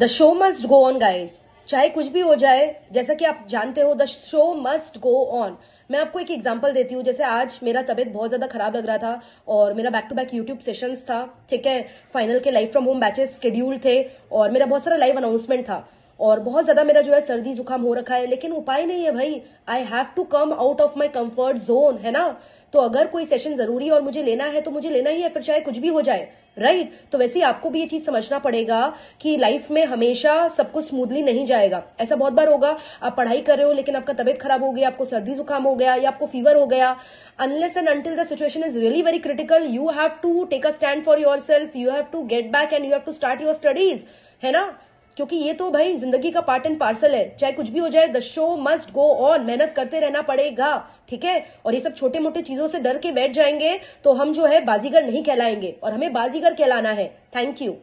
The show must go on guys चाहे कुछ भी हो जाए जैसा कि आप जानते हो the show must go on मैं आपको एक एग्जाम्पल देती हूँ जैसे आज मेरा तबियत बहुत ज़्यादा खराब लग रहा था और मेरा back to back YouTube sessions था ठीक है फाइनल के live from home batches schedule थे और मेरा बहुत सारा लाइव अनाउंसमेंट था और बहुत ज्यादा मेरा जो है सर्दी जुकाम हो रखा है लेकिन उपाय नहीं है भाई I have to come out of my comfort zone है ना तो अगर कोई सेशन जरूरी और मुझे लेना है तो मुझे लेना ही है फिर चाहे कुछ भी हो जाए राइट right? तो वैसे ही आपको भी ये चीज समझना पड़ेगा कि लाइफ में हमेशा सब कुछ स्मूथली नहीं जाएगा ऐसा बहुत बार होगा आप पढ़ाई कर रहे हो लेकिन आपका तबियत खराब हो गया आपको सर्दी जुकाम हो गया या आपको फीवर हो गया unless and until the situation is really very critical you have to take a stand for your self you have to get back and you have to start your studies है ना क्योंकि ये तो भाई जिंदगी का पार्ट एंड पार्सल है चाहे कुछ भी हो जाए the show must go on मेहनत करते रहना पड़ेगा ठीक है और ये सब छोटे मोटे चीजों से डर के बैठ जाएंगे तो हम जो है बाजीगर नहीं कहलाएंगे और हमें बाजीगर कहलाना है थैंक यू